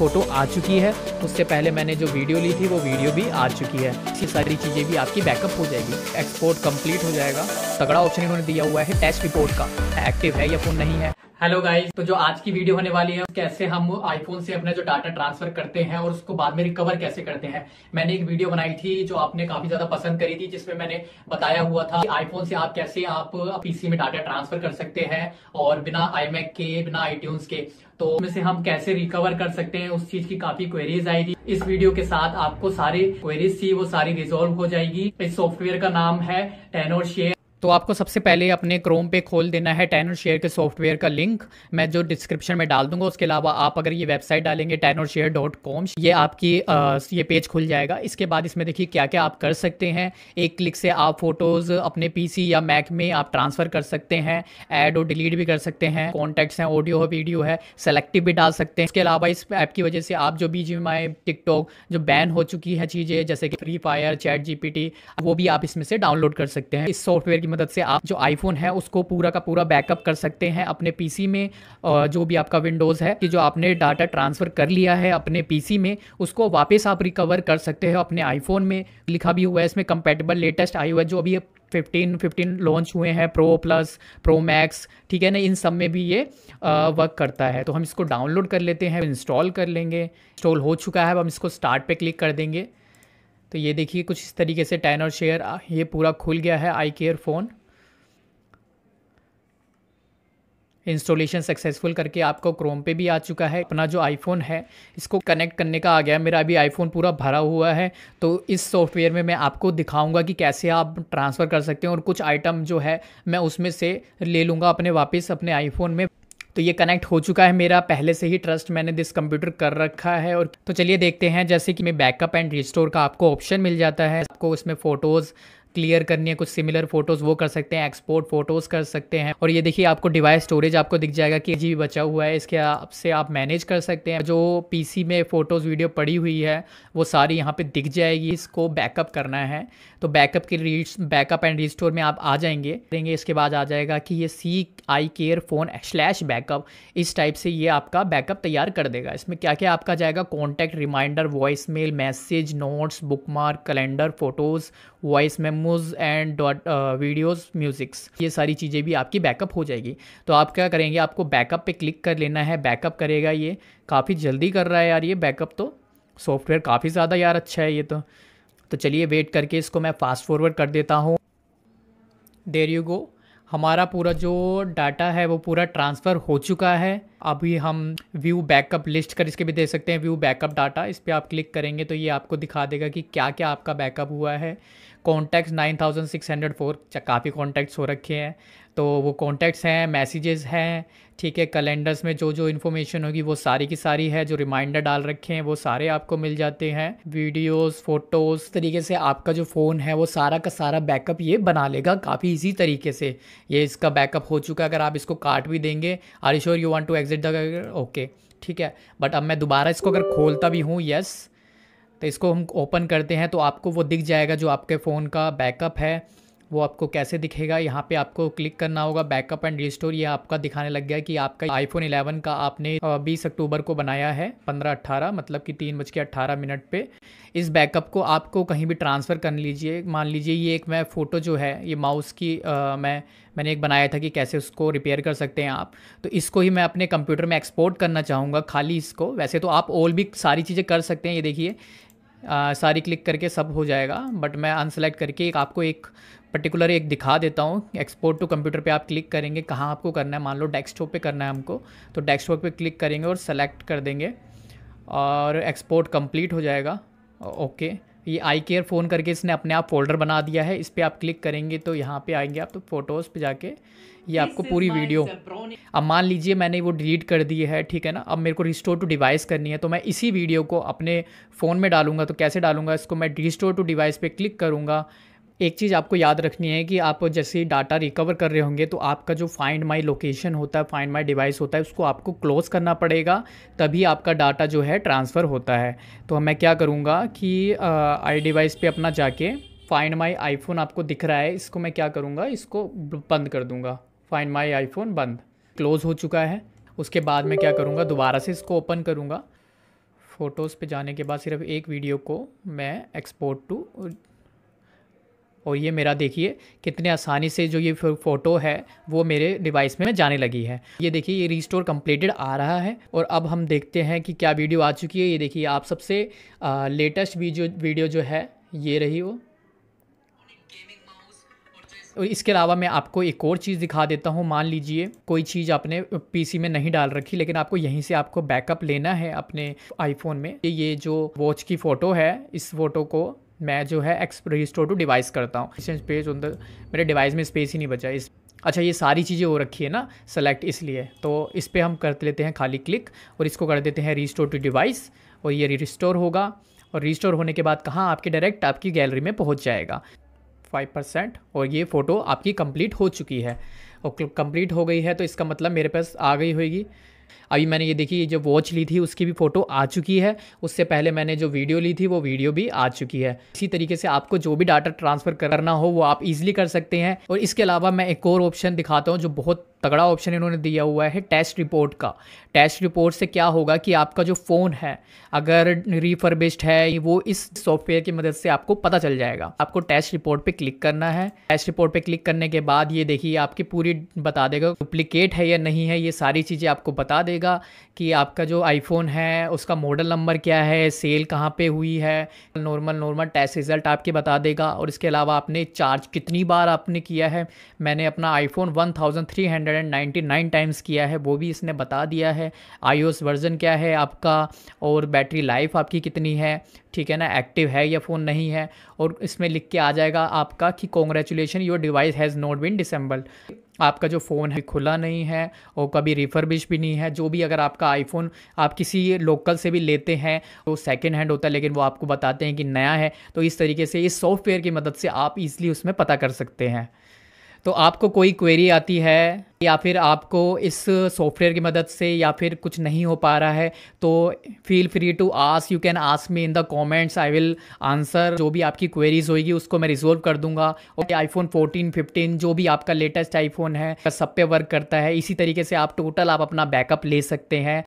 photo आ चुकी है उससे पहले मैंने जो वीडियो ली थी वो वीडियो भी आ चुकी है ये सारी चीज़ें भी आपकी बैकअप हो जाएगी एक्सपोर्ट कंप्लीट हो जाएगा तगड़ा ऑप्शन इन्होंने दिया हुआ है टेस्ट रिपोर्ट का एक्टिव है या फ़ोन नहीं है हेलो गाइस तो जो आज की वीडियो होने वाली है कैसे हम आईफोन से अपना जो डाटा ट्रांसफर करते हैं और उसको बाद में रिकवर कैसे करते हैं मैंने एक वीडियो बनाई थी जो आपने काफी ज्यादा पसंद करी थी जिसमें मैंने बताया हुआ था आईफोन से आप कैसे आप पीसी में डाटा ट्रांसफर कर सकते हैं और बिना आई के बिना आईट्यून्स के तो उसमें से हम कैसे रिकवर कर सकते हैं उस चीज की काफी क्वेरीज आई थी इस वीडियो के साथ आपको सारी क्वेरीज थी वो सारी रिजोल्व हो जाएगी इस सॉफ्टवेयर का नाम है टेनोर शेयर तो आपको सबसे पहले अपने क्रोम पे खोल देना है टैनोर शेयर के सॉफ्टवेयर का लिंक मैं जो डिस्क्रिप्शन में डाल दूंगा उसके अलावा आप अगर ये वेबसाइट डालेंगे टैनर शेयर डॉट कॉम ये आपकी आ, ये पेज खुल जाएगा इसके बाद इसमें देखिए क्या क्या आप कर सकते हैं एक क्लिक से आप फोटोज़ अपने पीसी या मैक में आप ट्रांसफ़र कर सकते हैं एड और डिलीट भी कर सकते हैं कॉन्टेक्ट हैं ऑडियो है वीडियो है सेलेक्टिव भी डाल सकते हैं इसके अलावा इस ऐप की वजह से आप जो बी जी टिकटॉक जो बैन हो चुकी है चीज़ें जैसे कि फ्री फायर चैट जी वो भी आप इसमें से डाउनलोड कर सकते हैं इस सॉफ्टवेयर की मदद से आप जो आईफोन है उसको पूरा का पूरा बैकअप कर सकते हैं अपने पीसी में जो भी आपका विंडोज़ है कि जो आपने डाटा ट्रांसफ़र कर लिया है अपने पीसी में उसको वापस आप रिकवर कर सकते हो अपने आईफोन में लिखा भी हुआ है इसमें कंपेटेबल लेटेस्ट आई हुआ है जो अभी फिफ्टीन फिफ्टीन लॉन्च हुए हैं प्रो प्लस प्रो मैक्स ठीक है ना इन सब में भी ये वर्क करता है तो हम इसको डाउनलोड कर लेते हैं इंस्टॉल कर लेंगे इंस्टॉल हो चुका है अब हम इसको स्टार्ट पे क्लिक कर देंगे तो ये देखिए कुछ इस तरीके से टैन और शेयर ये पूरा खुल गया है iCareFone installation successful करके आपको क्रोम पे भी आ चुका है अपना जो आईफोन है इसको कनेक्ट करने का आ गया मेरा अभी आईफोन पूरा भरा हुआ है तो इस सॉफ्टवेयर में मैं आपको दिखाऊंगा कि कैसे आप ट्रांसफ़र कर सकते हैं और कुछ आइटम जो है मैं उसमें से ले लूँगा अपने वापस अपने आईफोन में तो ये कनेक्ट हो चुका है मेरा पहले से ही ट्रस्ट मैंने दिस कंप्यूटर कर रखा है और तो चलिए देखते हैं जैसे कि मैं बैकअप एंड रिस्टोर का आपको ऑप्शन मिल जाता है आपको उसमें फ़ोटोज़ क्लियर करनी है कुछ सिमिलर फोटोज़ वो कर सकते हैं एक्सपोर्ट फोटोज़ कर सकते हैं और ये देखिए आपको डिवाइस स्टोरेज आपको दिख जाएगा कि जी बचा हुआ है इसके आपसे आप मैनेज कर सकते हैं जो पीसी में फ़ोटोज़ वीडियो पड़ी हुई है वो सारी यहाँ पर दिख जाएगी इसको बैकअप करना है तो बैकअप के रीड्स बैकअप एंड रिस्टोर में आप आ जाएंगे देंगे इसके बाद आ जाएगा कि ये C iCareFone slash backup इस टाइप से ये आपका बैकअप तैयार कर देगा इसमें क्या क्या आपका जाएगा contact reminder voice mail message notes book calendar photos voice memo demos and dot videos musics ये सारी चीज़ें भी आपकी बैकअप हो जाएगी तो आप क्या करेंगे आपको बैकअप पे क्लिक कर लेना है बैकअप करेगा ये काफ़ी जल्दी कर रहा है यार ये बैकअप तो सॉफ्टवेयर काफ़ी ज़्यादा यार अच्छा है ये तो तो चलिए वेट करके इसको मैं फास्ट फॉरवर्ड कर देता हूँ देर यू गो हमारा पूरा जो डाटा है वो पूरा ट्रांसफ़र हो चुका है अभी हम व्यू बैकअप लिस्ट कर इसके भी दे सकते हैं व्यू बैकअप डाटा इस पर आप क्लिक करेंगे तो ये आपको दिखा देगा कि क्या क्या आपका बैकअप हुआ है कॉन्टैक्ट्स 9604 काफ़ी कॉन्टैक्ट्स हो रखे हैं तो वो कॉन्टैक्ट्स हैं मैसेजेस हैं ठीक है कैलेंडर्स में जो जो इन्फॉर्मेशन होगी वो सारी की सारी है जो रिमाइंडर डाल रखे हैं वो सारे आपको मिल जाते हैं वीडियोस फोटोज़ तरीके से आपका जो फ़ोन है वो सारा का सारा बैकअप ये बना लेगा काफ़ी इजी तरीके से ये इसका बैकअप हो चुका है अगर आप इसको काट भी देंगे are sure you want to ex exit there okay ठीक है बट अब मैं दोबारा इसको अगर खोलता भी हूँ यस तो इसको हम ओपन करते हैं तो आपको वो दिख जाएगा जो आपके फ़ोन का बैकअप है वो आपको कैसे दिखेगा यहाँ पे आपको क्लिक करना होगा बैकअप एंड रिस्टोर ये आपका दिखाने लग गया कि आपका आईफोन 11 का आपने 20 अक्टूबर को बनाया है 15-18 मतलब कि तीन बज के अट्ठारह मिनट पे इस बैकअप को आपको कहीं भी ट्रांसफ़र कर लीजिए मान लीजिए ये एक मैं फ़ोटो जो है ये माउस की आ, मैं मैंने एक बनाया था कि कैसे उसको रिपेयर कर सकते हैं आप तो इसको ही मैं अपने कंप्यूटर में एक्सपोर्ट करना चाहूँगा खाली इसको वैसे तो आप और भी सारी चीज़ें कर सकते हैं ये देखिए आ, सारी क्लिक करके सब हो जाएगा बट मैं अनसेलेक्ट करके एक आपको एक पर्टिकुलर एक दिखा देता हूँ एक्सपोर्ट टू कंप्यूटर पे आप क्लिक करेंगे कहाँ आपको करना है मान लो डेस्कटॉप पे करना है हमको तो डेस्कटॉप पे क्लिक करेंगे और सेलेक्ट कर देंगे और एक्सपोर्ट कंप्लीट हो जाएगा ओके ये आई केयर फ़ोन करके इसने अपने आप फोल्डर बना दिया है इस पर आप क्लिक करेंगे तो यहाँ पे आएंगे आप तो फोटोज़ पे जाके ये आपको पूरी वीडियो अब मान लीजिए मैंने वो डिलीट कर दी है ठीक है ना अब मेरे को रिस्टोर टू डिवाइस करनी है तो मैं इसी वीडियो को अपने फ़ोन में डालूंगा तो कैसे डालूंगा इसको मैं रिस्टोर टू डिवाइस पर क्लिक करूँगा एक चीज़ आपको याद रखनी है कि आप जैसे ही डाटा रिकवर कर रहे होंगे तो आपका जो फाइंड माई लोकेशन होता है फाइंड माई डिवाइस होता है उसको आपको क्लोज़ करना पड़ेगा तभी आपका डाटा जो है ट्रांसफ़र होता है तो मैं क्या करूँगा कि आई डिवाइस पर अपना जाके फाइंड माई आईफोन आपको दिख रहा है इसको मैं क्या करूँगा इसको बंद कर दूँगा फाइंड माई आईफोन बंद क्लोज़ हो चुका है उसके बाद मैं क्या करूँगा दोबारा से इसको ओपन करूँगा फ़ोटोज़ पे जाने के बाद सिर्फ एक वीडियो को मैं एक्सपोर्ट टू और ये मेरा देखिए कितने आसानी से जो ये फ़ोटो है वो मेरे डिवाइस में जाने लगी है ये देखिए ये रिस्टोर कंप्लीटेड आ रहा है और अब हम देखते हैं कि क्या वीडियो आ चुकी है ये देखिए आप सबसे लेटेस्ट वीडियो वीडियो जो है ये रही वो और इसके अलावा मैं आपको एक और चीज़ दिखा देता हूँ मान लीजिए कोई चीज़ आपने पीसी में नहीं डाल रखी लेकिन आपको यहीं से आपको बैकअप लेना है अपने आईफोन में ये जो वॉच की फ़ोटो है इस फोटो को मैं जो है एक्स रजिस्टोर टू डिवाइस करता हूँ पेज स्पेस द मेरे डिवाइस में स्पेस ही नहीं बचा इस अच्छा ये सारी चीज़ें हो रखी है ना सेलेक्ट इसलिए तो इस पर हम कर लेते हैं खाली क्लिक और इसको कर देते हैं रिस्टोर टू डिवाइस और ये रिस्टोर होगा और रिस्टोर होने के बाद कहाँ आपके डायरेक्ट आपकी गैलरी में पहुँच जाएगा फाइव परसेंट और ये फ़ोटो आपकी कंप्लीट हो चुकी है और कंप्लीट हो गई है तो इसका मतलब मेरे पास आ गई होगी अभी मैंने ये देखी जो वॉच ली थी उसकी भी फ़ोटो आ चुकी है उससे पहले मैंने जो वीडियो ली थी वो वीडियो भी आ चुकी है इसी तरीके से आपको जो भी डाटा ट्रांसफ़र करना हो वो आप इजिली कर सकते हैं और इसके अलावा मैं एक और ऑप्शन दिखाता हूँ जो बहुत तगड़ा ऑप्शन इन्होंने दिया हुआ है टेस्ट रिपोर्ट का टेस्ट रिपोर्ट से क्या होगा कि आपका जो फ़ोन है अगर रिफर्बिश्ड है वो इस सॉफ्टवेयर की मदद से आपको पता चल जाएगा आपको टेस्ट रिपोर्ट पे क्लिक करना है टेस्ट रिपोर्ट पे क्लिक करने के बाद ये देखिए आपकी पूरी बता देगा डुप्लीकेट है या नहीं है ये सारी चीज़ें आपको बता देगा कि आपका जो आईफोन है उसका मॉडल नंबर क्या है सेल कहाँ पर हुई है नॉर्मल नॉर्मल टेस्ट रिज़ल्ट आपके बता देगा और इसके अलावा आपने चार्ज कितनी बार आपने किया है मैंने अपना iPhone one thousand three hundred 399 times किया है वो भी इसने बता दिया है आई वर्जन क्या है आपका और बैटरी लाइफ आपकी कितनी है ठीक है ना एक्टिव है या फ़ोन नहीं है और इसमें लिख के आ जाएगा आपका कि congratulation your device has not been disabled आपका जो फ़ोन है खुला नहीं है और कभी रिफर्बिश भी नहीं है जो भी अगर आपका आईफोन आप किसी लोकल से भी लेते हैं तो सेकेंड हैंड होता है लेकिन वो आपको बताते हैं कि नया है तो इस तरीके से इस सॉफ्टवेयर की मदद से आप इजली उसमें पता कर सकते हैं तो आपको कोई क्वेरी आती है या फिर आपको इस सॉफ्टवेयर की मदद से या फिर कुछ नहीं हो पा रहा है तो feel free to ask you can ask me in the comments I will answer जो भी आपकी क्वेरीज होगी उसको मैं रिजोल्व कर दूंगा और आईफोन 14, 15 जो भी आपका लेटेस्ट आईफोन है सब पे वर्क करता है इसी तरीके से आप टोटल आप अपना बैकअप ले सकते हैं